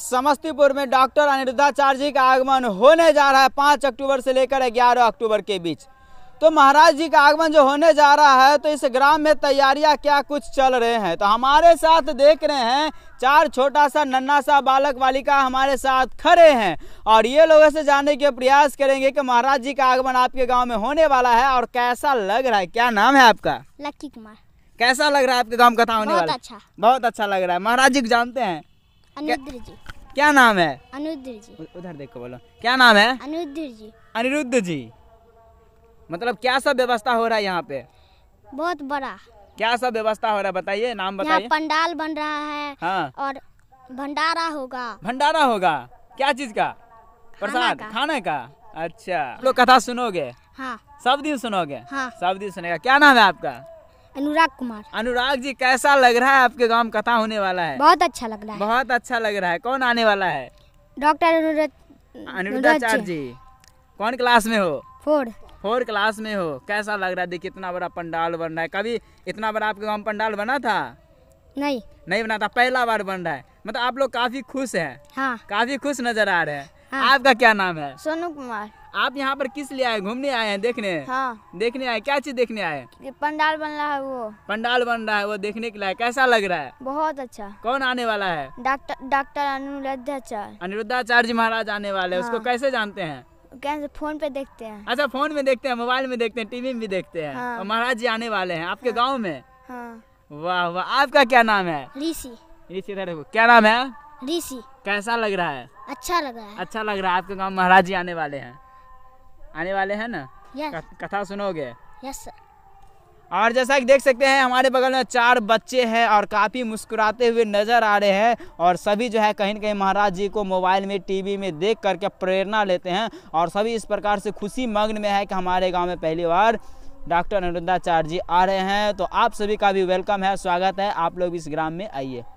समस्तीपुर में डॉक्टर अनिरुद्धाचार्य जी का आगमन होने जा रहा है पाँच अक्टूबर से लेकर ग्यारह अक्टूबर के बीच तो महाराज जी का आगमन जो होने जा रहा है तो इस ग्राम में तैयारियां क्या कुछ चल रहे हैं तो हमारे साथ देख रहे हैं चार छोटा सा नन्ना सा बालक बालिका हमारे साथ खड़े हैं और ये लोगों से जानने के प्रयास करेंगे कि महाराज जी का आगमन आपके गांव में होने वाला है और कैसा लग रहा है क्या नाम है आपका लक्की कुमार कैसा लग रहा है आपके गाँव कथा होने वाला अच्छा बहुत अच्छा लग रहा है महाराज जी जानते हैं अनुद्र जी क्या नाम है अनुद्र जी उधर देखो बोलो क्या नाम है अनुद्र जी अनिरुद्ध जी मतलब क्या सब व्यवस्था हो रहा है यहाँ पे बहुत बड़ा क्या सब व्यवस्था हो रहा है बताइए नाम बताइए पंडाल बन रहा है हाँ और भंडारा होगा भंडारा होगा क्या चीज का प्रसाद खाने का अच्छा हाँ। लोग कथा सुनोगे हाँ सब दिन सुनोगे हाँ सब दिन सुनेगा क्या नाम है आपका अनुराग कुमार अनुराग जी कैसा लग रहा है आपके गांव कथा होने वाला है बहुत अच्छा लग रहा है बहुत अच्छा लग रहा है कौन आने वाला है डॉक्टर अनुरुद्धाचार्य जी कौन क्लास में हो फोर फोर क्लास में हो कैसा लग रहा है देखिए इतना बड़ा पंडाल बन रहा है कभी इतना बड़ा आपके गाँव पंडाल बना था नहीं नहीं बना था पहला बार बन रहा है मतलब आप लोग काफी खुश है हाँ काफी खुश नजर आ रहे हैं हाँ। आपका क्या नाम है सोनू कुमार आप यहाँ पर किस लिए आए घूमने आए हैं देखने हाँ। देखने आए क्या चीज देखने आए ये पंडाल बन रहा है वो पंडाल बन रहा है वो देखने के लिए कैसा लग रहा है बहुत अच्छा कौन आने वाला है डॉक्टर अनुरुद्धाचार्य अनिरुद्धाचार्य जी महाराज आने वाले हाँ। उसको कैसे जानते हैं कैसे फोन पे देखते हैं अच्छा फोन में देखते हैं मोबाइल में देखते हैं टीवी में भी देखते हैं हाँ। महाराज जी आने वाले हैं आपके हाँ। गाँव में हाँ। वाह वाह आपका क्या नाम है ऋषि ऋषि क्या नाम है डीसी कैसा लग रहा है अच्छा लग रहा है अच्छा लग रहा है आपके गांव महाराज जी आने वाले हैं आने वाले हैं ना कथा सुनोगे यस सर और जैसा कि देख सकते हैं हमारे बगल में चार बच्चे हैं और काफ़ी मुस्कुराते हुए नज़र आ रहे हैं और सभी जो है कहीं ना कहीं महाराज जी को मोबाइल में टीवी में देख करके प्रेरणा लेते हैं और सभी इस प्रकार से खुशी मग्न में है कि हमारे गांव में पहली बार डॉक्टर अनुरुद्धाचार्य जी आ रहे हैं तो आप सभी का भी वेलकम है स्वागत है आप लोग इस ग्राम में आइए